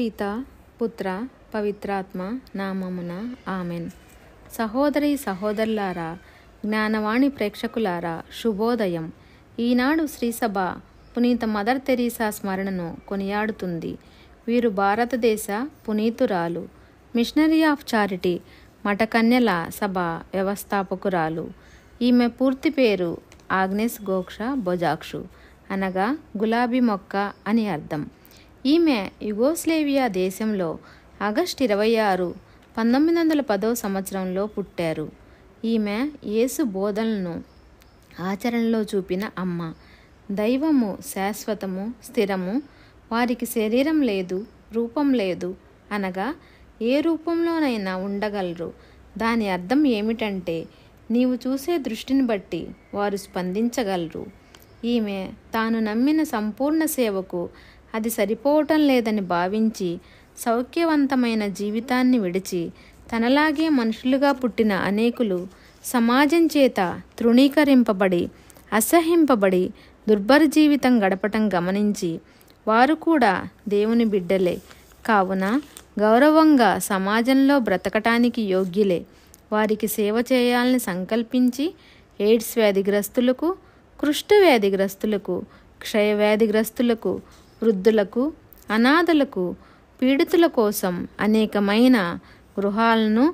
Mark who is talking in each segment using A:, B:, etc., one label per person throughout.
A: పిత పుత్ర పవిత్రాత్మ నామమున ఆమెన్ సహోదరి సహోదరులారా జ్ఞానవాణి ప్రేక్షకులారా శుభోదయం ఈనాడు శ్రీసభ పునీత మదర్ తెరీసా స్మరణను కొనియాడుతుంది వీరు భారతదేశ పునీతురాలు మిషనరీ ఆఫ్ చారిటీ మఠకన్యల సభ వ్యవస్థాపకురాలు ఈమె పూర్తి పేరు ఆగ్నేస్ గోక్ష బొజాక్షు అనగా గులాబీ మొక్క అని అర్థం ఈమె యుగోస్లేవియా దేశంలో ఆగస్ట్ ఇరవై ఆరు పంతొమ్మిది వందల పదో సంవత్సరంలో పుట్టారు ఈమె యేసు బోధనను ఆచరణలో చూపిన అమ్మ దైవము శాశ్వతము స్థిరము వారికి శరీరం లేదు రూపం లేదు అనగా ఏ రూపంలోనైనా ఉండగలరు దాని అర్థం ఏమిటంటే నీవు చూసే దృష్టిని బట్టి వారు స్పందించగలరు ఈమె తాను నమ్మిన సంపూర్ణ సేవకు అది సరిపోవటం లేదని భావించి సౌఖ్యవంతమైన జీవితాన్ని విడిచి తనలాగే మనుషులుగా పుట్టిన అనేకులు సమాజం చేత తృణీకరింపబడి అసహింపబడి దుర్భర జీవితం గడపటం గమనించి వారు కూడా దేవుని బిడ్డలే కావున గౌరవంగా సమాజంలో బ్రతకటానికి యోగ్యులే వారికి సేవ చేయాలని సంకల్పించి ఎయిడ్స్ వ్యాధిగ్రస్తులకు కృష్ణ వ్యాధిగ్రస్తులకు క్షయవ్యాధిగ్రస్తులకు వృద్ధులకు అనాథలకు పీడితుల కోసం అనేకమైన గృహాలను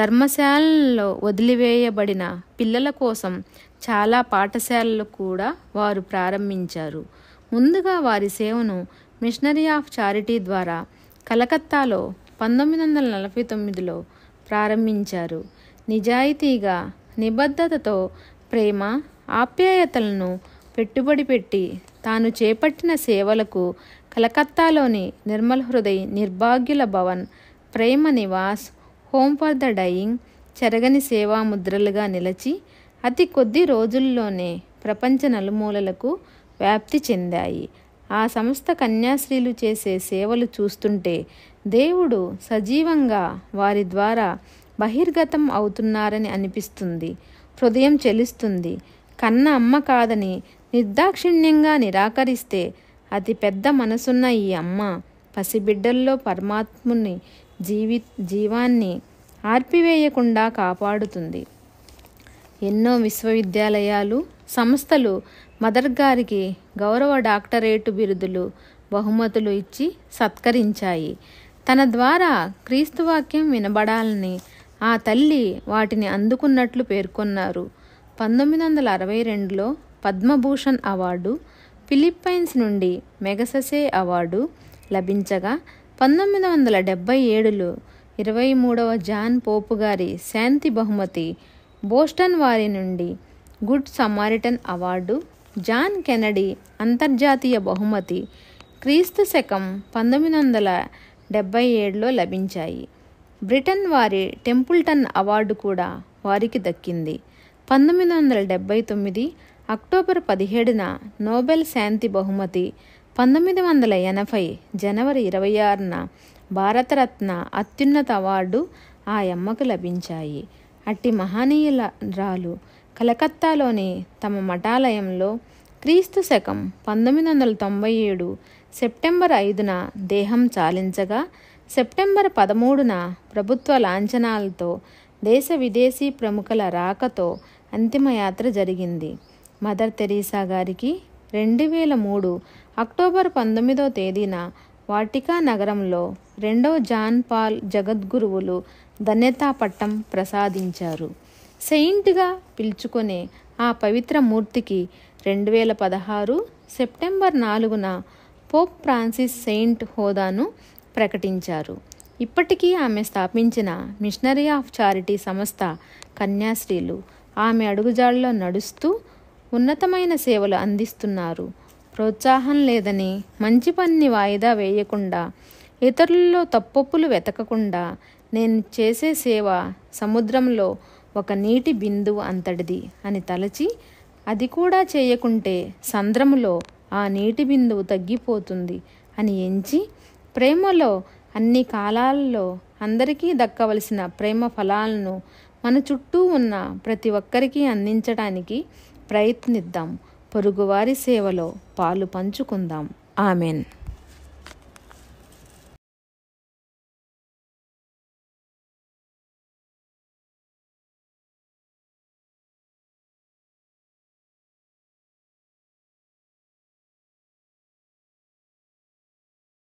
A: ధర్మశాలలో వదిలివేయబడిన పిల్లల కోసం చాలా పాఠశాలలు కూడా వారు ప్రారంభించారు ముందుగా వారి సేవను మిషనరీ ఆఫ్ చారిటీ ద్వారా కలకత్తాలో పంతొమ్మిది వందల నలభై తొమ్మిదిలో ప్రారంభించారు నిజాయితీగా నిబద్ధతతో ప్రేమ ఆప్యాయతలను పెట్టుబడి పెట్టి తాను చేపట్టిన సేవలకు కలకత్తాలోని నిర్మల్ హృదయ్ నిర్భాగ్యుల భవన్ Prema Nivas home for the dying చెరగని సేవా ముద్రలుగా నిలిచి అతి కొద్ది రోజుల్లోనే ప్రపంచ నలుమూలలకు వ్యాప్తి చెందాయి ఆ సంస్థ కన్యాశ్రీలు చేసే సేవలు చూస్తుంటే దేవుడు సజీవంగా వారి ద్వారా బహిర్గతం అవుతున్నారని అనిపిస్తుంది హృదయం చెలిస్తుంది కన్న అమ్మ కాదని నిర్దాక్షిణ్యంగా నిరాకరిస్తే అతి పెద్ద మనసున్న ఈ అమ్మ పసిబిడ్డల్లో పరమాత్ముని జీవి జీవాన్ని ఆర్పివేయకుండా కాపాడుతుంది ఎన్నో విశ్వవిద్యాలయాలు సంస్థలు మదర్ గారికి గౌరవ డాక్టరేటు బిరుదులు బహుమతులు ఇచ్చి సత్కరించాయి తన ద్వారా క్రీస్తువాక్యం వినబడాలని ఆ తల్లి వాటిని అందుకున్నట్లు పేర్కొన్నారు పంతొమ్మిది వందల అరవై రెండులో పద్మభూషణ్ అవార్డు ఫిలిప్పైన్స్ నుండి మెగససే అవార్డు లభించగా పంతొమ్మిది వందల డెబ్బై ఏడులో ఇరవై మూడవ జాన్ పోపు గారి శాంతి బహుమతి బోస్టన్ వారి నుండి good Samaritan award John Kennedy అంతర్జాతీయ బహుమతి క్రీస్తు శకం పంతొమ్మిది వందల డెబ్బై ఏడులో లభించాయి బ్రిటన్ వారి టెంపుల్టన్ అవార్డు కూడా వారికి దక్కింది పంతొమ్మిది వందల డెబ్బై తొమ్మిది అక్టోబర్ పదిహేడున నోబెల్ శాంతి బహుమతి పంతొమ్మిది వందల ఎనభై జనవరి ఇరవై ఆరున భారతరత్న అత్యున్నత అవార్డు ఆ అమ్మకు లభించాయి అట్టి రాలు కలకత్తాలోని తమ మఠాలయంలో క్రీస్తు శకం పంతొమ్మిది వందల తొంభై ఏడు సెప్టెంబర్ ఐదున దేహం చాలించగా సెప్టెంబర్ పదమూడున ప్రభుత్వ లాంఛనాలతో దేశ విదేశీ ప్రముఖుల రాకతో అంతిమయాత్ర జరిగింది మదర్ తెరీసా గారికి రెండు వేల మూడు అక్టోబర్ పంతొమ్మిదవ తేదీన వాటికా నగరంలో రెండవ జాన్ పాల్ జగద్గురువులు ధన్యతా పట్టం ప్రసాదించారు సెయింట్గా పిలుచుకునే ఆ పవిత్ర మూర్తికి రెండు వేల పదహారు సెప్టెంబర్ నాలుగున పోప్ ఫ్రాన్సిస్ సెయింట్ హోదాను ప్రకటించారు ఇప్పటికీ ఆమె స్థాపించిన మిషనరీ ఆఫ్ చారిటీ సంస్థ కన్యాశ్రీలు ఆమె అడుగుజాడలో నడుస్తూ ఉన్నతమైన సేవలు అందిస్తున్నారు ప్రోత్సాహం లేదని మంచి పనిని వాయిదా వేయకుండా ఇతరులలో తప్పొప్పులు వెతకకుండా నేను చేసే సేవ సముద్రంలో ఒక నీటి బిందువు అంతటిది అని తలచి అది కూడా చేయకుంటే సంద్రములో ఆ నీటి బిందువు తగ్గిపోతుంది అని ఎంచి ప్రేమలో అన్ని కాలాల్లో అందరికీ దక్కవలసిన ప్రేమ ఫలాలను మన చుట్టూ ఉన్న ప్రతి ఒక్కరికి అందించడానికి ప్రయత్నిద్దాం పొరుగువారి సేవలో పాలు పంచుకుందాం ఆమెన్